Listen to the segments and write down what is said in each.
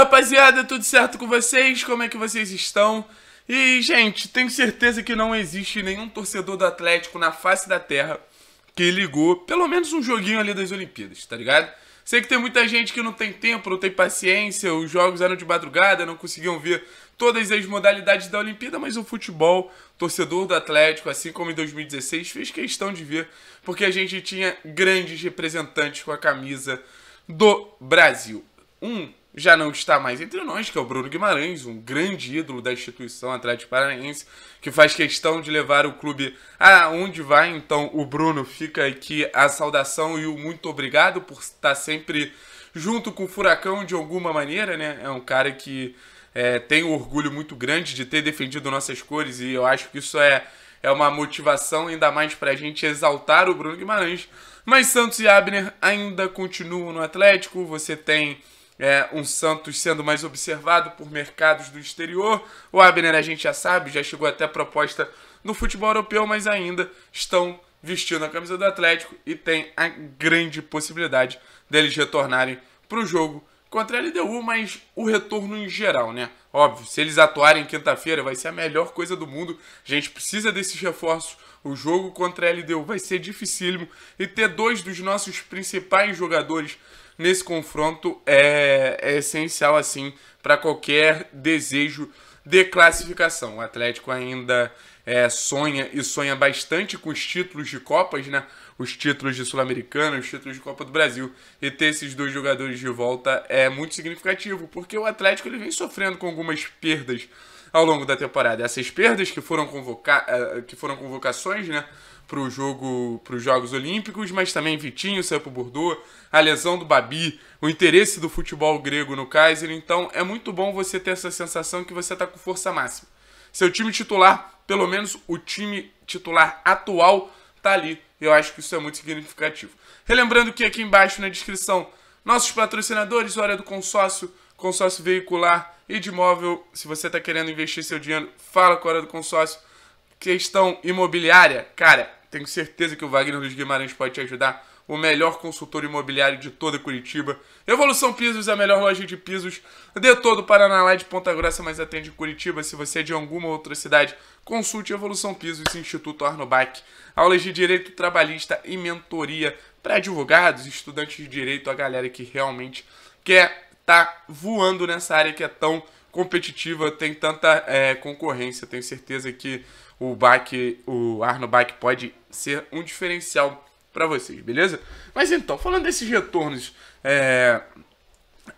rapaziada, tudo certo com vocês? Como é que vocês estão? E, gente, tenho certeza que não existe nenhum torcedor do Atlético na face da terra que ligou pelo menos um joguinho ali das Olimpíadas, tá ligado? Sei que tem muita gente que não tem tempo, não tem paciência, os jogos eram de madrugada, não conseguiam ver todas as modalidades da Olimpíada, mas o futebol, torcedor do Atlético, assim como em 2016, fez questão de ver, porque a gente tinha grandes representantes com a camisa do Brasil. Um já não está mais entre nós, que é o Bruno Guimarães, um grande ídolo da instituição Atlético Paranaense, que faz questão de levar o clube aonde vai. Então, o Bruno fica aqui a saudação e o muito obrigado por estar sempre junto com o Furacão de alguma maneira, né? É um cara que é, tem um orgulho muito grande de ter defendido nossas cores e eu acho que isso é, é uma motivação ainda mais para a gente exaltar o Bruno Guimarães. Mas Santos e Abner ainda continuam no Atlético, você tem é, um Santos sendo mais observado por mercados do exterior. O Abner, a gente já sabe, já chegou até proposta no futebol europeu, mas ainda estão vestindo a camisa do Atlético e tem a grande possibilidade deles retornarem para o jogo contra a LDU, mas o retorno em geral, né? Óbvio, se eles atuarem quinta-feira, vai ser a melhor coisa do mundo. A gente precisa desses reforços. O jogo contra a LDU vai ser dificílimo. E ter dois dos nossos principais jogadores nesse confronto é, é essencial, assim, para qualquer desejo de classificação. O Atlético ainda é, sonha e sonha bastante com os títulos de Copas, né? os títulos de Sul-Americana, os títulos de Copa do Brasil. E ter esses dois jogadores de volta é muito significativo, porque o Atlético ele vem sofrendo com algumas perdas ao longo da temporada. Essas perdas que foram, convoca eh, que foram convocações, né? Para jogo, os Jogos Olímpicos, mas também Vitinho saiu para Bordeaux, a lesão do Babi, o interesse do futebol grego no Kaiser. Então é muito bom você ter essa sensação que você está com força máxima. Seu time titular, pelo menos o time titular atual, tá ali eu acho que isso é muito significativo. Relembrando que aqui embaixo na descrição, nossos patrocinadores, hora do consórcio, consórcio veicular e de imóvel. Se você está querendo investir seu dinheiro, fala com a hora do consórcio. Questão imobiliária, cara, tenho certeza que o Wagner dos Guimarães pode te ajudar. O melhor consultor imobiliário de toda Curitiba. Evolução Pisos, é a melhor loja de pisos de todo o Paraná, lá de Ponta Grossa, mas atende Curitiba. Se você é de alguma outra cidade, consulte Evolução Pisos, Instituto Arnobac. Aulas de Direito Trabalhista e mentoria para advogados, estudantes de direito, a galera que realmente quer estar tá voando nessa área que é tão competitiva, tem tanta é, concorrência. Tenho certeza que o bike, o Arno Bike pode ser um diferencial para vocês, beleza? Mas então, falando desses retornos, é...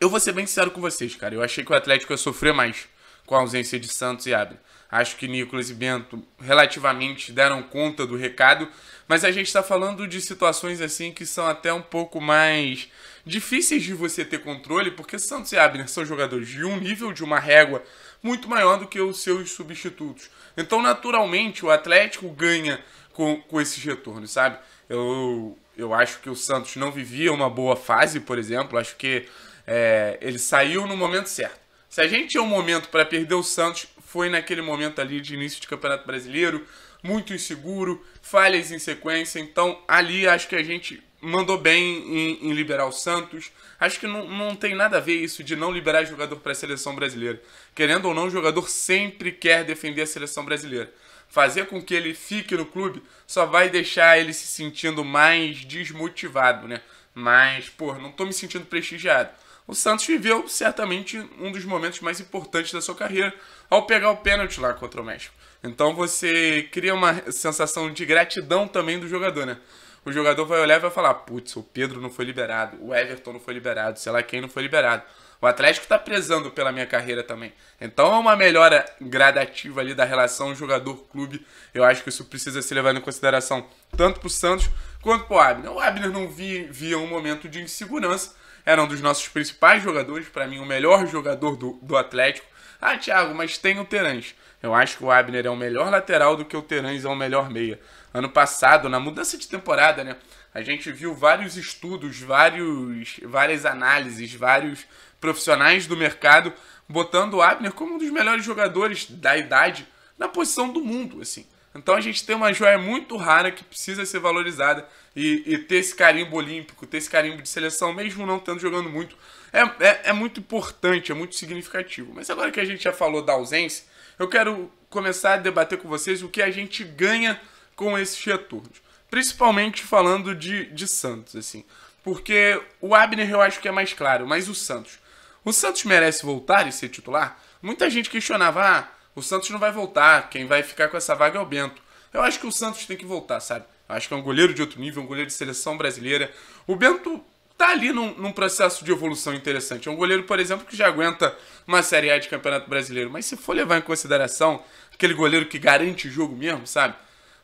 eu vou ser bem sincero com vocês, cara. Eu achei que o Atlético ia sofrer mais com a ausência de Santos e Abner. Acho que Nicolas e Bento relativamente deram conta do recado, mas a gente está falando de situações assim que são até um pouco mais difíceis de você ter controle, porque Santos e Abner são jogadores de um nível, de uma régua muito maior do que os seus substitutos. Então, naturalmente, o Atlético ganha com, com esses retornos, sabe? Eu, eu acho que o Santos não vivia uma boa fase, por exemplo. Acho que é, ele saiu no momento certo. Se a gente tinha um momento para perder o Santos, foi naquele momento ali de início de Campeonato Brasileiro, muito inseguro, falhas em sequência. Então, ali acho que a gente mandou bem em, em liberar o Santos. Acho que não, não tem nada a ver isso de não liberar jogador para a seleção brasileira. Querendo ou não, o jogador sempre quer defender a seleção brasileira. Fazer com que ele fique no clube só vai deixar ele se sentindo mais desmotivado, né? Mas, pô, não tô me sentindo prestigiado o Santos viveu certamente um dos momentos mais importantes da sua carreira ao pegar o pênalti lá contra o México. Então você cria uma sensação de gratidão também do jogador, né? O jogador vai olhar e vai falar: putz, o Pedro não foi liberado, o Everton não foi liberado, sei lá quem não foi liberado. O Atlético está prezando pela minha carreira também. Então é uma melhora gradativa ali da relação jogador-clube. Eu acho que isso precisa ser levado em consideração tanto para o Santos quanto para o Abner. O Abner não via, via um momento de insegurança era um dos nossos principais jogadores, para mim o melhor jogador do, do Atlético. Ah, Thiago, mas tem o Terãs. Eu acho que o Abner é o melhor lateral do que o Terãs é o melhor meia. Ano passado, na mudança de temporada, né? A gente viu vários estudos, vários, várias análises, vários profissionais do mercado botando o Abner como um dos melhores jogadores da idade na posição do mundo, assim. Então a gente tem uma joia muito rara que precisa ser valorizada e, e ter esse carimbo olímpico, ter esse carimbo de seleção, mesmo não tendo jogando muito, é, é, é muito importante, é muito significativo. Mas agora que a gente já falou da ausência, eu quero começar a debater com vocês o que a gente ganha com esses retornos. Principalmente falando de, de Santos, assim. Porque o Abner eu acho que é mais claro, mas o Santos. O Santos merece voltar e ser titular? Muita gente questionava, ah, o Santos não vai voltar. Quem vai ficar com essa vaga é o Bento. Eu acho que o Santos tem que voltar, sabe? Eu acho que é um goleiro de outro nível, um goleiro de seleção brasileira. O Bento tá ali num, num, processo de evolução interessante. É um goleiro, por exemplo, que já aguenta uma Série A de Campeonato Brasileiro. Mas se for levar em consideração aquele goleiro que garante o jogo mesmo, sabe?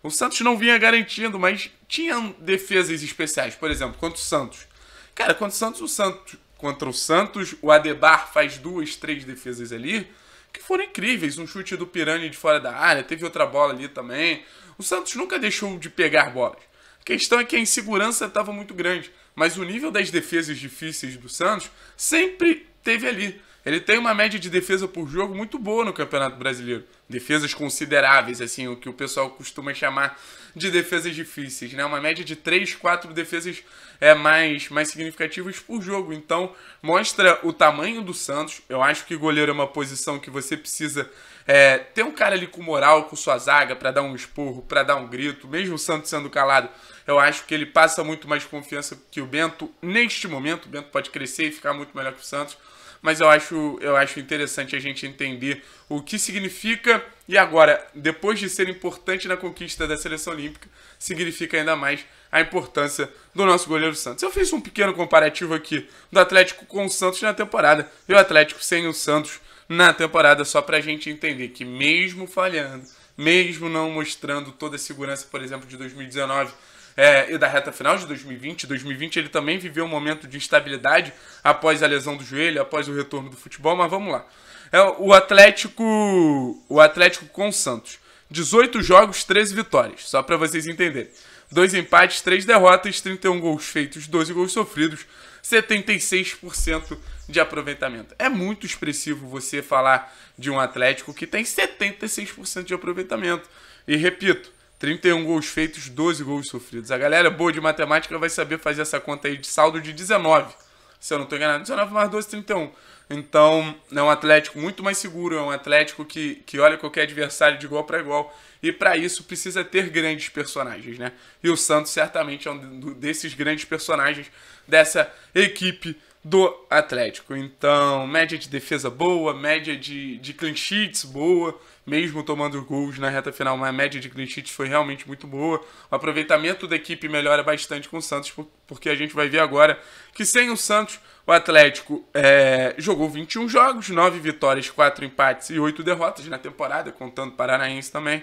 O Santos não vinha garantindo, mas tinha defesas especiais. Por exemplo, contra o Santos. Cara, contra o Santos, o Santos. Contra o Santos, o Adebar faz duas, três defesas ali que foram incríveis. Um chute do Pirani de fora da área, teve outra bola ali também. O Santos nunca deixou de pegar bolas. A questão é que a insegurança estava muito grande, mas o nível das defesas difíceis do Santos sempre teve ali. Ele tem uma média de defesa por jogo muito boa no Campeonato Brasileiro. Defesas consideráveis, assim, o que o pessoal costuma chamar de defesas difíceis, né? Uma média de 3, 4 defesas é, mais, mais significativas por jogo. Então, mostra o tamanho do Santos. Eu acho que goleiro é uma posição que você precisa é, ter um cara ali com moral, com sua zaga, para dar um esporro, para dar um grito, mesmo o Santos sendo calado. Eu acho que ele passa muito mais confiança que o Bento neste momento. O Bento pode crescer e ficar muito melhor que o Santos mas eu acho, eu acho interessante a gente entender o que significa e agora, depois de ser importante na conquista da seleção olímpica, significa ainda mais a importância do nosso goleiro Santos. Eu fiz um pequeno comparativo aqui do Atlético com o Santos na temporada e o Atlético sem o Santos na temporada, só para a gente entender que mesmo falhando, mesmo não mostrando toda a segurança, por exemplo, de 2019, é, e da reta final de 2020. 2020 ele também viveu um momento de instabilidade após a lesão do joelho, após o retorno do futebol, mas vamos lá. É, o Atlético, o Atlético com o Santos. 18 jogos, 13 vitórias, só para vocês entenderem. Dois empates, três derrotas, 31 gols feitos, 12 gols sofridos, 76% de aproveitamento. É muito expressivo você falar de um Atlético que tem 76% de aproveitamento. E repito, 31 gols feitos, 12 gols sofridos. A galera boa de matemática vai saber fazer essa conta aí de saldo de 19. Se eu não estou enganado, 19 mais 12, 31. Então, é um Atlético muito mais seguro, é um Atlético que, que olha qualquer adversário de igual para igual. E para isso precisa ter grandes personagens, né? E o Santos certamente é um desses grandes personagens dessa equipe do Atlético. Então, média de defesa boa, média de, de clean sheets boa, mesmo tomando gols na reta final, mas a média de clean sheets foi realmente muito boa. O aproveitamento da equipe melhora bastante com o Santos, porque a gente vai ver agora que sem o Santos, o Atlético é, jogou 21 jogos, 9 vitórias, 4 empates e 8 derrotas na temporada, contando Paranaense também.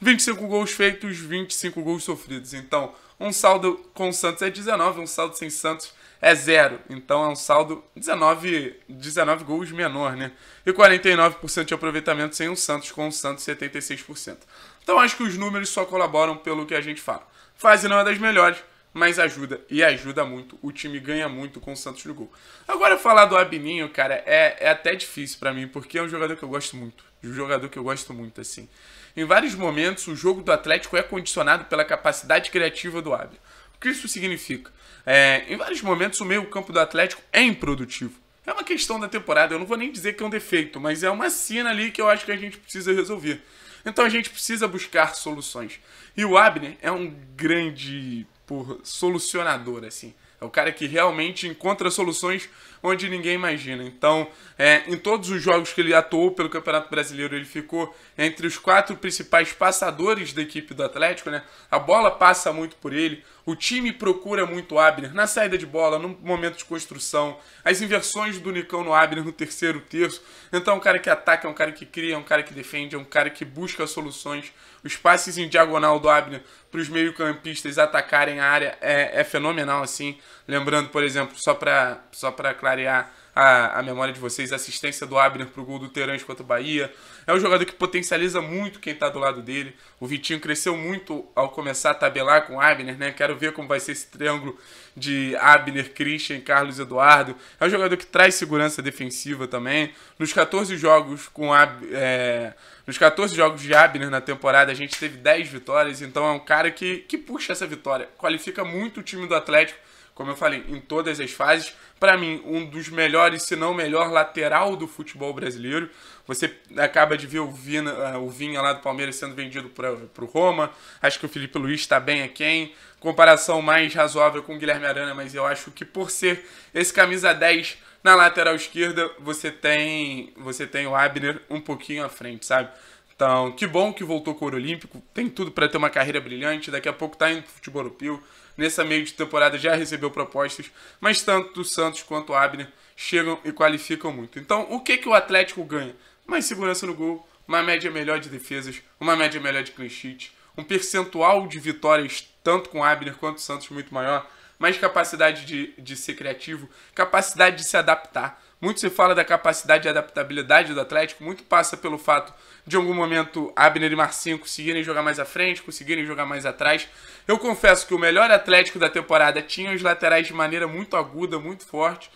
25 gols feitos, 25 gols sofridos. Então, um saldo com o Santos é 19, um saldo sem Santos é zero. Então é um saldo 19, 19 gols menor, né? E 49% de aproveitamento sem o Santos, com o Santos 76%. Então acho que os números só colaboram pelo que a gente fala. Fase não é das melhores, mas ajuda e ajuda muito. O time ganha muito com o Santos no gol. Agora falar do Abininho, cara, é, é até difícil para mim, porque é um jogador que eu gosto muito. Um jogador que eu gosto muito, assim. Em vários momentos, o jogo do Atlético é condicionado pela capacidade criativa do Abner que isso significa? É, em vários momentos, o meio-campo do Atlético é improdutivo. É uma questão da temporada, eu não vou nem dizer que é um defeito, mas é uma cena ali que eu acho que a gente precisa resolver. Então a gente precisa buscar soluções. E o Abner é um grande por, solucionador, assim. É o cara que realmente encontra soluções onde ninguém imagina. Então, é, em todos os jogos que ele atuou pelo Campeonato Brasileiro, ele ficou entre os quatro principais passadores da equipe do Atlético, né? A bola passa muito por ele. O time procura muito Abner na saída de bola, no momento de construção, as inversões do Nicão no Abner no terceiro terço. Então é um cara que ataca, é um cara que cria, é um cara que defende, é um cara que busca soluções. Os passes em diagonal do Abner para os meio-campistas atacarem a área é, é fenomenal, assim. Lembrando, por exemplo, só para só clarear a, a memória de vocês, a assistência do Abner pro gol do Terãs contra o Bahia. É um jogador que potencializa muito quem tá do lado dele. O Vitinho cresceu muito ao começar a tabelar com o Abner, né? Quero ver como vai ser esse triângulo de Abner, Christian, Carlos Eduardo. É um jogador que traz segurança defensiva também. Nos 14 jogos com Ab, é, nos 14 jogos de Abner na temporada, a gente teve 10 vitórias, então é um cara que, que puxa essa vitória. Qualifica muito o time do Atlético como eu falei, em todas as fases. Para mim, um dos melhores, se não melhor, lateral do futebol brasileiro. Você acaba de ver o Vinha, ah, o Vinha lá do Palmeiras sendo vendido para o Roma. Acho que o Felipe Luiz está bem aquém. Comparação mais razoável com o Guilherme Arana, mas eu acho que por ser esse camisa 10 na lateral esquerda, você tem, você tem o Abner um pouquinho à frente, sabe? Então, que bom que voltou com o Olímpico. Tem tudo para ter uma carreira brilhante. Daqui a pouco está indo pro futebol europeu nessa meio de temporada já recebeu propostas, mas tanto o Santos quanto o Abner chegam e qualificam muito. Então, o que, que o Atlético ganha? Mais segurança no gol, uma média melhor de defesas, uma média melhor de clean sheet, um percentual de vitórias, tanto com o Abner quanto o Santos, muito maior, mais capacidade de, de ser criativo, capacidade de se adaptar. Muito se fala da capacidade de adaptabilidade do Atlético, muito passa pelo fato de em algum momento Abner e Marcinho conseguirem jogar mais à frente, conseguirem jogar mais atrás. Eu confesso que o melhor Atlético da temporada tinha os laterais de maneira muito aguda, muito forte.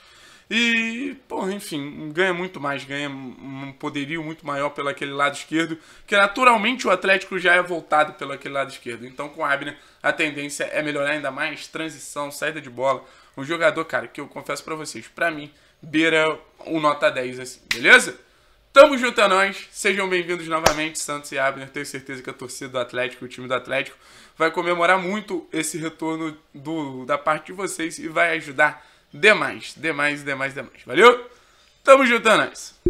E, porra, enfim, ganha muito mais, ganha um poderio muito maior pelo aquele lado esquerdo, que naturalmente o Atlético já é voltado pelo aquele lado esquerdo. Então, com o Abner, a tendência é melhorar ainda mais transição, saída de bola. Um jogador, cara, que eu confesso para vocês, para mim, beira um nota 10, assim, beleza? Tamo junto a é nós, sejam bem-vindos novamente, Santos e Abner. Tenho certeza que a torcida do Atlético, o time do Atlético, vai comemorar muito esse retorno do, da parte de vocês e vai ajudar demais, demais, demais, demais. Valeu? Tamo junto a é nós!